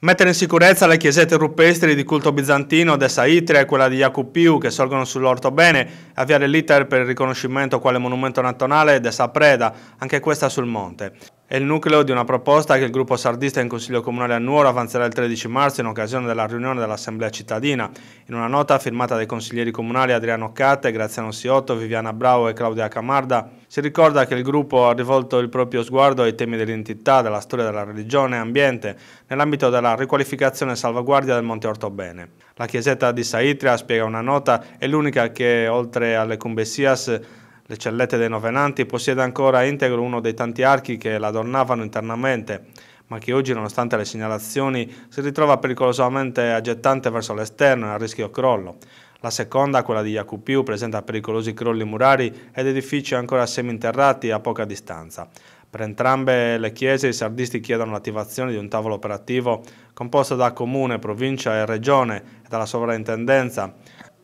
Mettere in sicurezza le chiesette rupestri di culto bizantino dessa Itria e quella di Jacopiu che sorgono sull'Orto Bene, avviare l'iter per il riconoscimento quale monumento nazionale dessa Preda, anche questa sul monte. È il nucleo di una proposta che il gruppo sardista in Consiglio Comunale a Nuoro avanzerà il 13 marzo in occasione della riunione dell'Assemblea Cittadina. In una nota firmata dai consiglieri comunali Adriano Catte, Graziano Siotto, Viviana Bravo e Claudia Camarda, si ricorda che il gruppo ha rivolto il proprio sguardo ai temi dell'identità, della storia della religione e ambiente nell'ambito della riqualificazione e salvaguardia del Monte Ortobene. La chiesetta di Saitria, spiega una nota, è l'unica che, oltre alle Cumbessias, le cellette dei Novenanti, possiede ancora integro uno dei tanti archi che l'adornavano internamente, ma che oggi, nonostante le segnalazioni, si ritrova pericolosamente aggettante verso l'esterno e a rischio crollo. La seconda, quella di Jacupiu, presenta pericolosi crolli murari ed edifici ancora seminterrati a poca distanza. Per entrambe le chiese i sardisti chiedono l'attivazione di un tavolo operativo composto da comune, provincia e regione e dalla sovrintendenza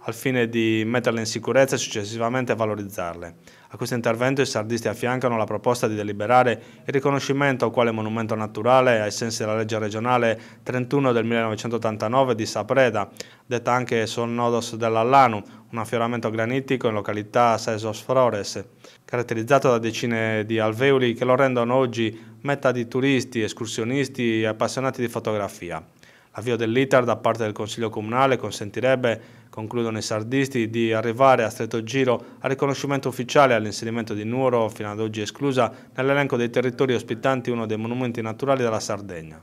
al fine di metterle in sicurezza e successivamente valorizzarle. A questo intervento i sardisti affiancano la proposta di deliberare il riconoscimento quale monumento naturale ai sensi della legge regionale 31 del 1989 di Sapreda, detta anche Sol Nodos dell'Allanu, un affioramento granitico in località Sesos Flores, caratterizzato da decine di alveoli che lo rendono oggi meta di turisti, escursionisti e appassionati di fotografia. L'avvio dell'iter da parte del Consiglio Comunale consentirebbe, concludono i sardisti, di arrivare a stretto giro al riconoscimento ufficiale all'inserimento di Nuoro, fino ad oggi esclusa, nell'elenco dei territori ospitanti uno dei monumenti naturali della Sardegna.